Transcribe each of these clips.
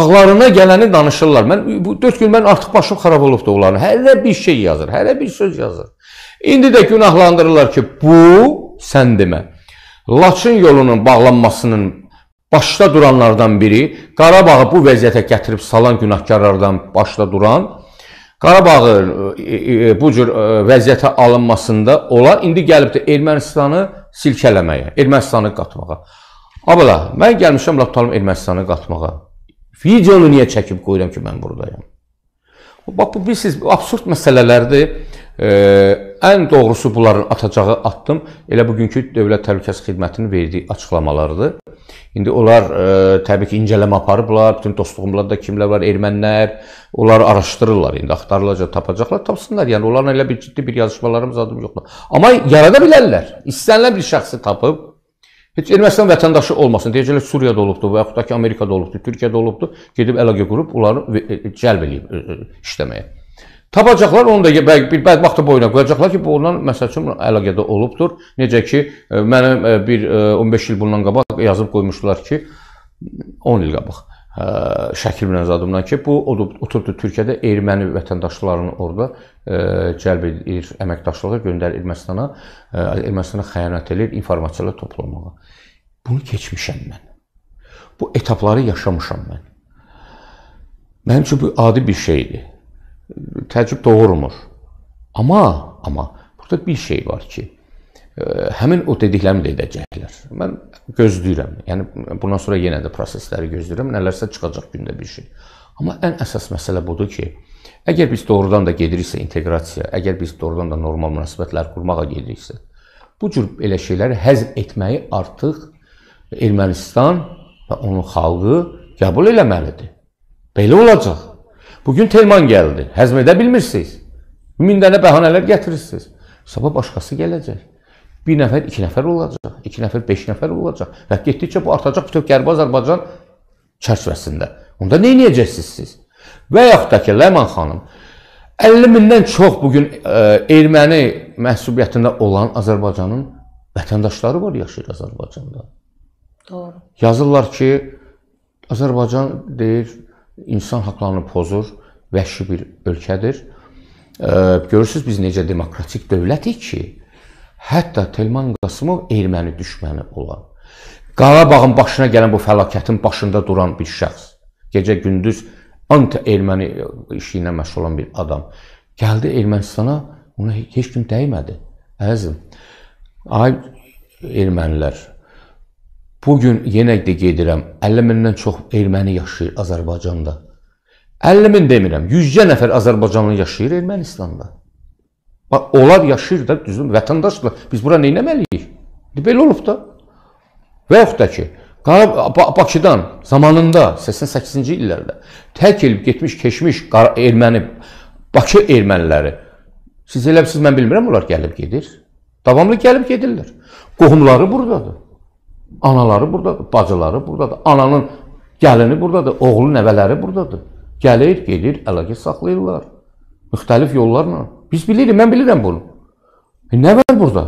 ağlarına gələni danışırlar. Mən bu 4 gün mən artıq başım xarab olubdu onların. Hərə bir şey yazır, hərə bir söz yazır. İndi də günahlandırırlar ki, bu sən demə. Laçın yolunun bağlanmasının başda duranlardan biri, Qarabağı bu vəziyyətə gətirib salan günahkarlardan başda duran Qarabağın e, e, e, bu cür vəziyyətə alınmasında onlar indi gəlib də Ermənistanı silkələməyə, Ermənistanı qatmağa. Abla, mən gəlmişəm lap talım Ermənistanı qatmağa. Videonu niyə çəkib qoyuram ki, mən buradayam? Bax bu bilirsiniz, bu absurd məsələlərdir. E, ən doğrusu bunların atacağı addım elə bugünkü Dövlət Təhlükəsizlik Xidmətinin verdiyi açıqlamalardır. İndi onlar e, təbii ki, incələmə aparıblar, bütün dostluğumlarda kimlər var, ermənlər, onları araşdırırlar. İndi axtarılacaq, tapacaqlar, tapsınlar. Yəni onlarla elə bir ciddi bir yazışmalarımız adım yoxdur. Amma yarada bilərlər. İstənilən bir şəxsi tapıb Heç Ermənistan vətəndaşı olmasın. Deyəcəklər Suriyada olubdu və yaxud da ki Amerikada olubdu, Türkiyədə olubdu. Gedib əlaqə qurub onları e, e, cəlb eləyib e, işləməyə. Tapacaqlar onu da bəlkə bir bədbəxt boyuna qoyacaqlar ki, bu ondan məsəl üçün əlaqədə olubdur. Necə ki mənə bir 15 il bundan qabaq yazıb qoymuşdular ki, 10 il qabaq Şəkil Binəzadımdan ki, bu oturdu Türkiyədə erməni vətəndaşlarını orada ə, cəlb edir əməkdaşlığa, göndərir Ermənistana, ə, Ermənistana xəyanət edir informasiyalar toplamağa. Bunu keçmişəm mən. Bu etapları yaşamışam mən. Mənim üçün bu adi bir şeydir. Təəccüb doğurmur. Amma, amma burada bir şey var ki, həmin o dediklərimi də edəcəklər. Mən gözləyirəm. Yəni bundan sonra yenə də prosesləri gözləyirəm. Nələrsə çıxacaq gündə bir şey. Amma ən əsas məsələ budur ki, əgər biz doğrudan da gediriksə inteqrasiya, əgər biz doğrudan da normal münasibətlər qurmağa gediriksə, bu cür elə şeyləri həzm etməyi artıq Ermənistan və onun xalqı qəbul eləməlidir. Belə olacaq. Bu gün Telman gəldi. Həzm edə bilmirsiniz. 1000 dənə bəhanələr gətirirsiniz. Sabah başqası gələcək. Bir nəfər, iki nəfər olacaq, iki nəfər, beş nəfər olacaq. Və getdikcə bu artacaq bütün Qərbi Azərbaycan çərçivəsində. Onda nə edəcəksiniz siz? Və yaxud da ki, Ləman xanım, 50 mindən çox bugün ə, e, erməni məhsubiyyətində olan Azərbaycanın vətəndaşları var yaşayır Azərbaycanda. Doğru. Yazırlar ki, Azərbaycan deyir, insan haqlarını pozur, vəhşi bir ölkədir. Ə, e, görürsüz biz necə demokratik dövlətik ki, Hətta Telman Qasımov erməni düşməni olan, Qarabağın başına gələn bu fəlakətin başında duran bir şəxs, gecə-gündüz anti-erməni işi ilə məşğul olan bir adam gəldi Ermənistana, ona heç kim dəymədi. Əzizim, ay ermənilər, bu gün yenə də gedirəm, 50 mindən çox erməni yaşayır Azərbaycanda. 50 min demirəm, yüzcə nəfər Azərbaycanlı yaşayır Ermənistanda. Bax, onlar yaşayır da, düzdür, vətəndaşdır. Biz bura neynəməliyik? Belə olub da. Və yaxud da ki, Qara Bakıdan zamanında 88-ci illərdə tək elib getmiş, keçmiş qara, erməni, Bakı erməniləri. Siz elə bilirsiniz, mən bilmirəm, onlar gəlib gedir. Davamlı gəlib gedirlər. Qohumları buradadır. Anaları buradadır, bacıları buradadır. Ananın gəlini buradadır, oğlu nəvələri buradadır. Gəlir, gedir, əlaqə saxlayırlar. Müxtəlif yollarla. Biz bilirik, mən bilirəm bunu. E, nə var burada?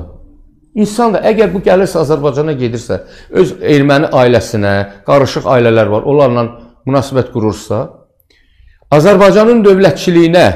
İnsan da əgər bu gəlirsə Azərbaycana gedirsə, öz erməni ailəsinə, qarışıq ailələr var, onlarla münasibət qurursa, Azərbaycanın dövlətçiliyinə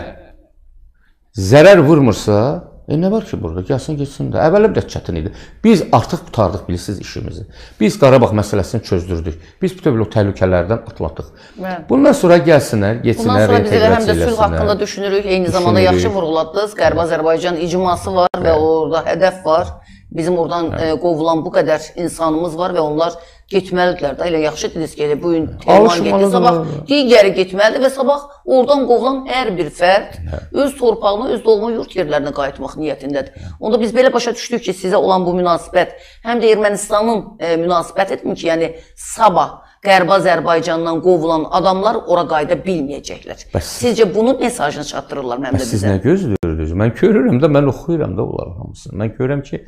zərər vurmursa, E nə var ki burada? Gəlsin, getsin də. Əvvəllər də çətin idi. Biz artıq qutardıq bilirsiniz işimizi. Biz Qarabağ məsələsini çözdürdük. Biz bütün o təhlükələrdən atlatdıq. Bəli. Bundan sonra gəlsinlər, getsinlər, reinteqrasiya eləsinlər. Bundan sonra biz həm də sülh haqqında düşünürük. Eyni zamanda düşünürük. yaxşı vurğuladınız. Qərb-Azərbaycan icması var Bəli. və orada hədəf var. Bizim oradan Bəli. E, qovulan bu qədər insanımız var və onlar getməlidirlər də. Elə yaxşı dediniz ki, elə bu gün Teoman getdi, sabah digəri getməlidir və sabah oradan qovulan hər bir fərd hə. öz torpağına, öz doğma yurd yerlərinə qayıtmaq niyyətindədir. Hə. Onda biz belə başa düşdük ki, sizə olan bu münasibət həm də Ermənistanın e, münasibətidir ki, yəni sabah Qərbi Azərbaycandan qovulan adamlar ora qayıda bilməyəcəklər. Bəs, Sizcə bunun mesajını çatdırırlar məmdə bizə? Siz nə gözləyirdiniz? Mən görürəm də, mən oxuyuram da onların hamısını. Mən görürəm ki,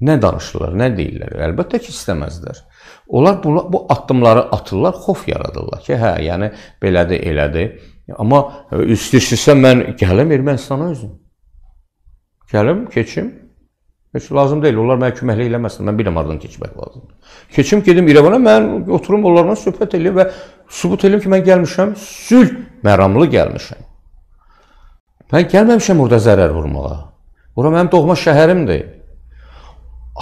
Nə danışırlar, nə deyirlər? Əlbəttə ki, istəməzlər. Onlar bu, bu addımları atırlar, xof yaradırlar ki, hə, yəni belədir, elədir. Amma istəyirsinizsə mən gəlim Ermənistana özüm. Gəlim, keçim. Heç lazım deyil, onlar mənə köməklik eləməsin. Mən biləm aradan keçmək lazımdır. Keçim gedim İrəvana, mən oturum onlarla söhbət eləyim və sübut eləyim ki, mən gəlmişəm, sülh məramlı gəlmişəm. Mən gəlməmişəm orada zərər vurmağa. Ora mənim doğma şəhərimdir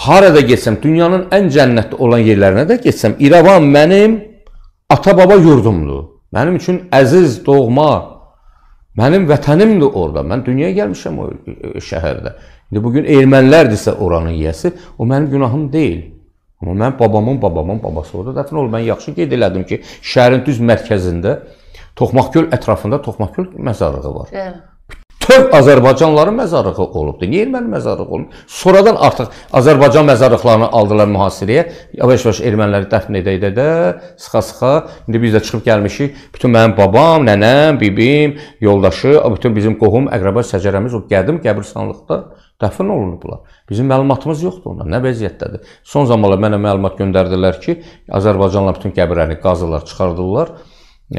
harada getsəm, dünyanın ən cənnətli olan yerlərinə də getsəm, İrəvan mənim ata-baba yurdumdur. Mənim üçün əziz doğma, mənim vətənimdir orada. Mən dünyaya gəlmişəm o şəhərdə. İndi bu gün ermənilərdirsə oranın yiyəsi, o mənim günahım deyil. Amma mənim babamın babamın babası orada dəfn olub. Mən yaxşı qeyd elədim ki, şəhərin düz mərkəzində Toxmaqgöl ətrafında Toxmaqgöl məzarlığı var. Bəli. Töv Azərbaycanların məzarlığı olubdu. Niyə erməni məzarlığı olub? Sonradan artıq Azərbaycan məzarlıqlarını aldılar mühasirəyə. Yavaş-yavaş erməniləri dəfn edəydə də sıxa-sıxa indi biz də çıxıb gəlmişik. Bütün mənim babam, nənəm, bibim, yoldaşı, bütün bizim qohum, əqrəba, səcərəmiz o qədim qəbristanlıqda dəfn olunublar. Bizim məlumatımız yoxdur ondan. Nə vəziyyətdədir? Son zamanlar mənə məlumat göndərdilər ki, Azərbaycanla bütün qəbirləri qazırlar, çıxardırlar,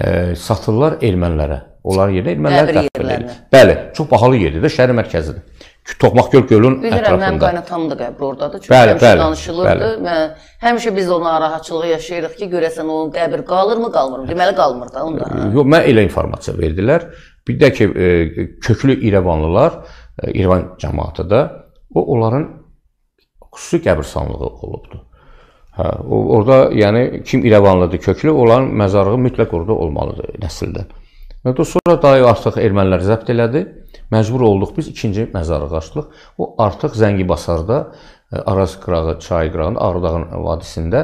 e, satırlar ermənilərə. Onlar yerinə ermənilər təxmin edir. Bəli, çox bahalı yerdir də, şəhər mərkəzidir. Toxmaqgöl gölün Bilirəm, ətrafında. Bilirəm, mənim qaynanam da qəbri Çünki bəli, həmişə bəli, danışılırdı. Bəli. Mən, həmişə biz də o narahatçılığı yaşayırıq ki, görəsən onun qəbri qalırmı, qalmırmı? Deməli qalmır da onda. Yox, mən elə informasiya verdilər. Bir də ki, köklü İrəvanlılar, İrəvan cəmaatı da o onların xüsusi qəbirstanlığı olubdu. Hə, orada yəni kim İrəvanlıdır köklü, onların məzarlığı mütləq orada olmalıdır nəsildən. Və sonra daha artıq ermənilər zəbt elədi. Məcbur olduq biz ikinci məzarı qaçdıq. O artıq Zəngibasarda e, Araz qırağı, çay qırağında, Ağrıdağın vadisində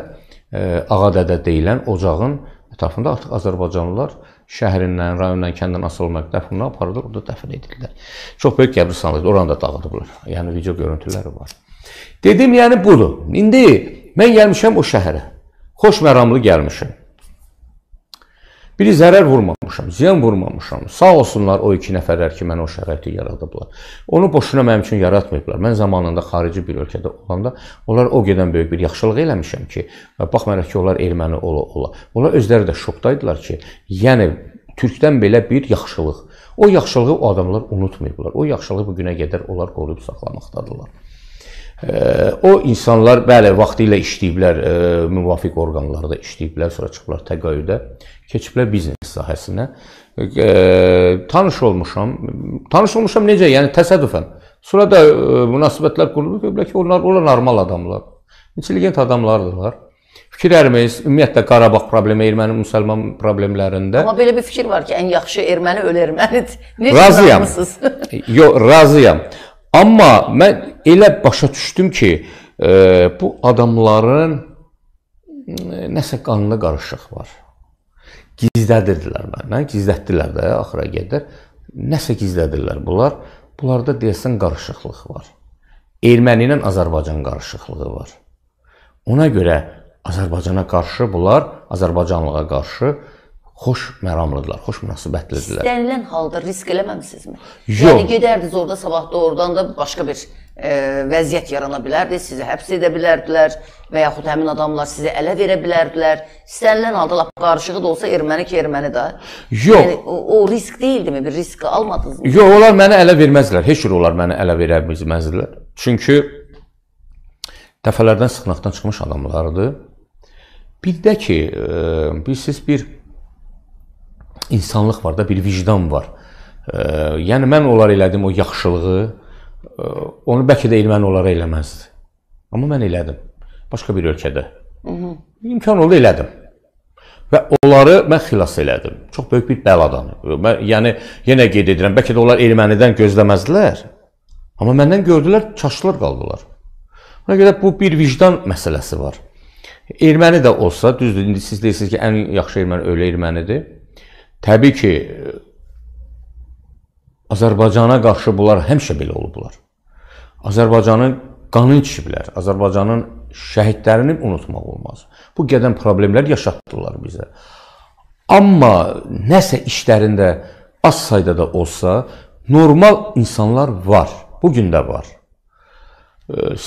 e, Ağadədə deyilən ocağın ətrafında artıq Azərbaycanlılar şəhərindən, rayondan, kənddən asılmaq dəfnə aparılır, orada dəfn edilirlər. Çox böyük qəbristan idi, oranı da dağıdıblar. Yəni video görüntüləri var. Dedim, yəni budur. İndi mən gəlmişəm o şəhərə. Xoş məramlı gəlmişəm. Biri zərər vurmamışam, ziyan vurmamışam. Sağ olsunlar o iki nəfərlər ki, mənə o şəraiti yaradıblar. Onu boşuna mənim üçün yaratmayıblar. Mən zamanında xarici bir ölkədə olanda onlar o gedən böyük bir yaxşılıq eləmişəm ki, baxmayaraq ki, onlar erməni ola ola. Onlar özləri də şokdaydılar ki, yəni türkdən belə bir yaxşılıq. O yaxşılığı o adamlar unutmayıblar. O yaxşılığı bu günə qədər onlar qoruyub saxlamaqdadırlar. O insanlar, bəli, vaxtı ilə işləyiblər, müvafiq orqanlarda işləyiblər, sonra çıxıblar təqaüdə, keçiblər biznes sahəsinə. Tanış olmuşam. Tanış olmuşam necə? Yəni təsadüfən. Sonra da münasibətlər qurulub, gördülər ki, onlar onlar normal adamlar. İntelligent adamlardırlar. Fikirlərimiz ümumiyyətlə Qarabağ problemi, erməni-müsəlman problemlərində. Amma belə bir fikir var ki, ən yaxşı erməni öl ermənidir. Necə razıyam. Yox, razıyam. Amma mən elə başa düşdüm ki, e, bu adamların e, nəsə qanlı qarışıq var. Gizlədirdilər məndən, gizlətdilər də axıra qədər. Nəsə gizlədirlər bunlar. Bunlarda deyəsən qarışıqlıq var. Erməni ilə Azərbaycan qarışıqlığı var. Ona görə Azərbaycana qarşı bunlar, Azərbaycanlığa qarşı xoş məramlıdırlar, xoş münasibətlidirlər. İstənilən halda risk eləməmisinizmi? Yox. Yəni gedərdiniz orada sabah da oradan da başqa bir e, vəziyyət yarana bilərdi, sizi həbs edə bilərdilər və yaxud həmin adamlar sizi ələ verə bilərdilər. İstənilən halda lap qarışığı da olsa erməni ki, erməni də. Yox. Yəni o, o risk deyildimi? Bir risk almadınızmı? Yox, onlar məni ələ verməzlər. Heç cür onlar məni ələ verə bilməzdilər. Çünki dəfələrdən sıxnaqdan çıxmış adamlardı. Bir də ki, e, bilirsiniz, bir insanlıq var da, bir vicdan var. E, yəni mən onlara elədim o yaxşılığı, e, onu bəlkə də erməni onlara eləməzdi. Amma mən elədim. Başqa bir ölkədə. Mhm. İmkan oldu elədim. Və onları mən xilas elədim. Çox böyük bir bəladan. Mən yəni yenə qeyd edirəm, bəlkə də onlar ermənidən gözləməzdilər. Amma məndən gördülər, çaşdılar qaldılar. Buna görə bu bir vicdan məsələsi var. Erməni də olsa, düzdür, indi siz deyirsiniz ki, ən yaxşı erməni ölü ermənidir. Təbii ki, Azərbaycana qarşı bunlar həmişə belə olublar. Azərbaycanın qanı içiblər, Azərbaycanın şəhidlərini unutmaq olmaz. Bu gedən problemlər yaşatdılar bizə. Amma nəsə işlərində az sayda da olsa, normal insanlar var. Bu gün də var.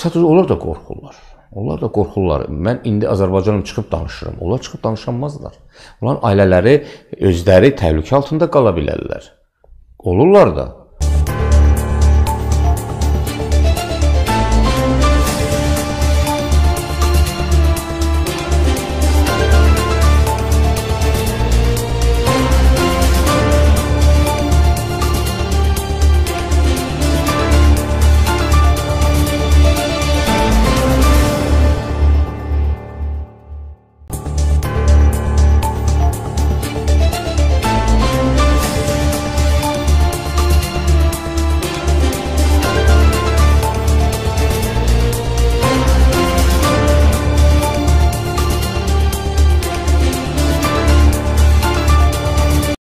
Sadəcə onlar da qorxurlar. Onlar da qorxurlar. Mən indi Azərbaycanım çıxıb danışıram. Onlar çıxıb danışanmazlar. Onların ailələri özləri təhlükə altında qala bilərlər. Olurlar da.